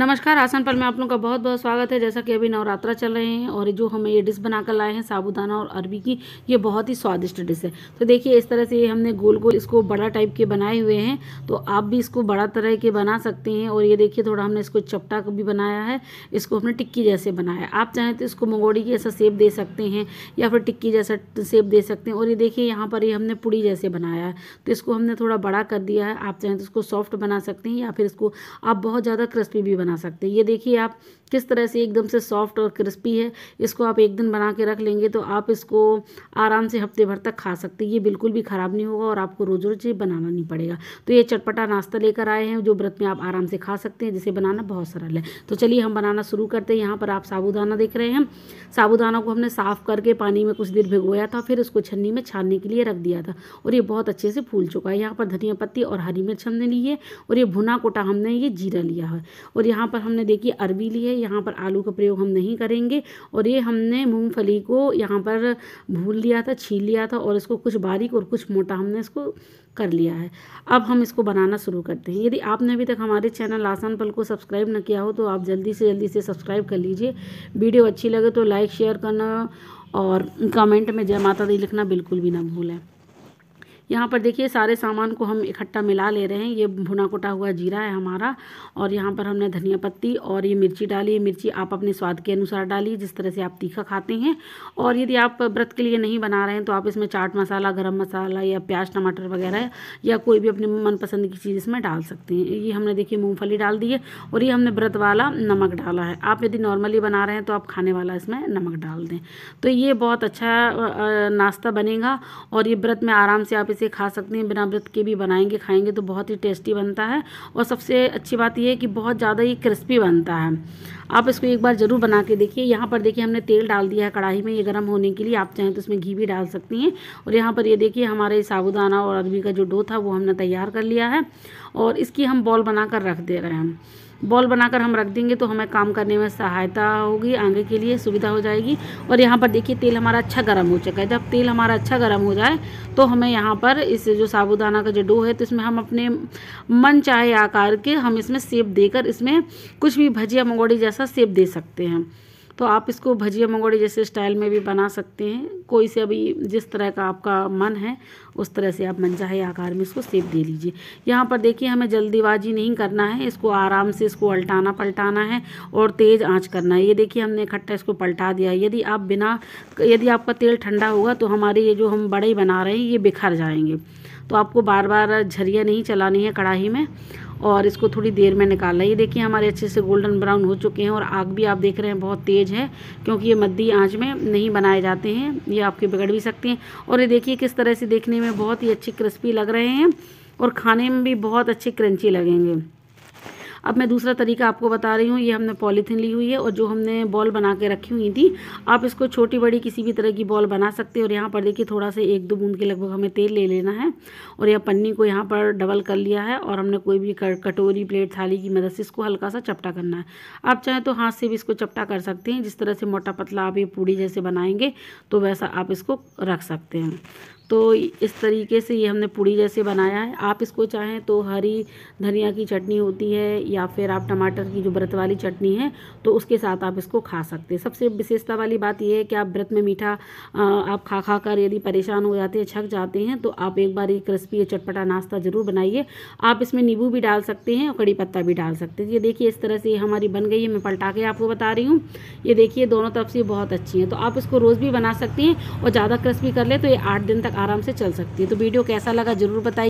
नमस्कार आसान पर में आप लोगों का बहुत बहुत स्वागत है जैसा कि अभी नवरात्रा चल रहे हैं और जो हमें ये डिश बनाकर लाए हैं साबुदाना और अरबी की ये बहुत ही स्वादिष्ट डिश है तो देखिए इस तरह से ये हमने गोल गोल इसको बड़ा टाइप के बनाए हुए हैं तो आप भी इसको बड़ा तरह के बना सकते हैं और ये देखिए थोड़ा हमने इसको चपटा भी बनाया है इसको हमने टिक्की जैसे बनाया है आप चाहें तो इसको मंगोड़ी की ऐसा सेब दे सकते हैं या फिर टिक्की जैसा सेब दे सकते हैं और ये देखिए यहाँ पर ये हमने पुड़ी जैसे बनाया है तो इसको हमने थोड़ा बड़ा कर दिया है आप चाहें तो इसको सॉफ्ट बना सकते हैं या फिर इसको आप बहुत ज़्यादा क्रिस्पी भी बना बना सकते हैं ये देखिए आप किस तरह से एकदम से सॉफ्ट और क्रिस्पी है इसको आप एक दिन बना के रख लेंगे तो आप इसको आराम से हफ्ते भर तक खा सकते हैं ये बिल्कुल भी ख़राब नहीं होगा और आपको रोज़ रोज़ ये बनाना नहीं पड़ेगा तो ये चटपटा नाश्ता लेकर आए हैं जो व्रत में आप आराम से खा सकते हैं जिसे बनाना बहुत सरल है तो चलिए हम बनाना शुरू करते हैं यहाँ पर आप साबुदाना देख रहे हैं साबुदाना को हमने साफ़ करके पानी में कुछ देर भिगोया था फिर उसको छन्नी में छानने के लिए रख दिया था और ये बहुत अच्छे से फूल चुका है यहाँ पर धनिया पत्ती और हरी मिर्च हमने ली है और ये भुना कोटा हमने ये जीरा लिया है और यहाँ पर हमने देखी अरबी ली है यहाँ पर आलू का प्रयोग हम नहीं करेंगे और ये हमने मूंगफली को यहाँ पर भूल लिया था छील लिया था और इसको कुछ बारीक और कुछ मोटा हमने इसको कर लिया है अब हम इसको बनाना शुरू करते हैं यदि आपने अभी तक हमारे चैनल आसान पल को सब्सक्राइब न किया हो तो आप जल्दी से जल्दी से सब्सक्राइब कर लीजिए वीडियो अच्छी लगे तो लाइक शेयर करना और कमेंट में जय माता दी लिखना बिल्कुल भी ना भूलें यहाँ पर देखिए सारे सामान को हम इकट्ठा मिला ले रहे हैं ये भुना कुटा हुआ जीरा है हमारा और यहाँ पर हमने धनिया पत्ती और ये मिर्ची डाली ये मिर्ची आप अपने स्वाद के अनुसार डालिए जिस तरह से आप तीखा खाते हैं और यदि आप व्रत के लिए नहीं बना रहे हैं तो आप इसमें चाट मसाला गर्म मसाला या प्याज टमाटर वगैरह या कोई भी अपनी मनपसंद की चीज़ इसमें डाल सकते हैं ये हमने देखिए मूँगफली डाल दी है और ये हमने व्रत वाला नमक डाला है आप यदि नॉर्मली बना रहे हैं तो आप खाने वाला इसमें नमक डाल दें तो ये बहुत अच्छा नाश्ता बनेगा और ये व्रत में आराम से आप से खा सकते हैं बिना व्रत के भी बनाएंगे खाएंगे तो बहुत ही टेस्टी बनता है और सबसे अच्छी बात यह है कि बहुत ज़्यादा ही क्रिस्पी बनता है आप इसको एक बार ज़रूर बना के देखिए यहाँ पर देखिए हमने तेल डाल दिया है कढ़ाई में ये गर्म होने के लिए आप चाहें तो इसमें घी भी डाल सकती हैं और यहाँ पर ये देखिए हमारे साबुदाना और अरबी का जो डो था वो हमने तैयार कर लिया है और इसकी हम बॉल बना कर रख दे रहे हैं बॉल बनाकर हम रख देंगे तो हमें काम करने में सहायता होगी आगे के लिए सुविधा हो जाएगी और यहाँ पर देखिए तेल हमारा अच्छा गर्म हो चुका है जब तेल हमारा अच्छा गर्म हो जाए तो हमें यहाँ पर इस जो साबुदाना का जो डो है तो इसमें हम अपने मन चाहे आकार के हम इसमें सेब देकर इसमें कुछ भी भजिया मंगोड़ी जैसा सेब दे सकते हैं तो आप इसको भजिया मंगोड़े जैसे स्टाइल में भी बना सकते हैं कोई से अभी जिस तरह का आपका मन है उस तरह से आप मनचाहे आकार में इसको सेप दे लीजिए यहाँ पर देखिए हमें जल्दीबाजी नहीं करना है इसको आराम से इसको अल्टाना पलटाना है और तेज़ आँच करना है ये देखिए हमने इकट्ठा इसको पलटा दिया यदि आप बिना यदि आपका तेल ठंडा होगा तो हमारे ये जो हम बड़े बना रहे हैं ये बिखर जाएंगे तो आपको बार बार झरिया नहीं चलानी है कढ़ाई में और इसको थोड़ी देर में निकालना ये देखिए हमारे अच्छे से गोल्डन ब्राउन हो चुके हैं और आग भी आप देख रहे हैं बहुत तेज़ है क्योंकि ये मद्दी आंच में नहीं बनाए जाते हैं ये आपके बिगड़ भी सकते हैं और ये देखिए किस तरह से देखने में बहुत ही अच्छे क्रिस्पी लग रहे हैं और खाने में भी बहुत अच्छे क्रंची लगेंगे अब मैं दूसरा तरीका आपको बता रही हूँ ये हमने पॉलीथीन ली हुई है और जो हमने बॉल बना के रखी हुई थी आप इसको छोटी बड़ी किसी भी तरह की बॉल बना सकते हैं और यहाँ पर देखिए थोड़ा सा एक दो बूंद के लगभग हमें तेल ले लेना है और यह पन्नी को यहाँ पर डबल कर लिया है और हमने कोई भी कटोरी प्लेट थाली की मदद से इसको हल्का सा चपटा करना है आप चाहें तो हाथ से भी इसको चपटा कर सकते हैं जिस तरह से मोटा पतला आप ये पूड़ी जैसे बनाएंगे तो वैसा आप इसको रख सकते हैं तो इस तरीके से ये हमने पूड़ी जैसे बनाया है आप इसको चाहें तो हरी धनिया की चटनी होती है या फिर आप टमाटर की जो व्रत वाली चटनी है तो उसके साथ आप इसको खा सकते हैं सबसे विशेषता वाली बात यह है कि आप व्रत में मीठा आप खा खा कर यदि परेशान हो जाते हैं छक जाते हैं तो आप एक बार ये क्रिस्पी चटपटा नाश्ता ज़रूर बनाइए आप इसमें नींबू भी डाल सकते हैं और कड़ी पत्ता भी डाल सकते हैं ये देखिए इस तरह से हमारी बन गई है मैं पलटा के आपको बता रही हूँ ये देखिए दोनों तरफ से बहुत अच्छी हैं तो आप इसको रोज़ भी बना सकते हैं और ज़्यादा क्रिस्पी कर ले तो ये आठ दिन तक आराम से चल सकती है तो वीडियो कैसा लगा ज़रूर बताइए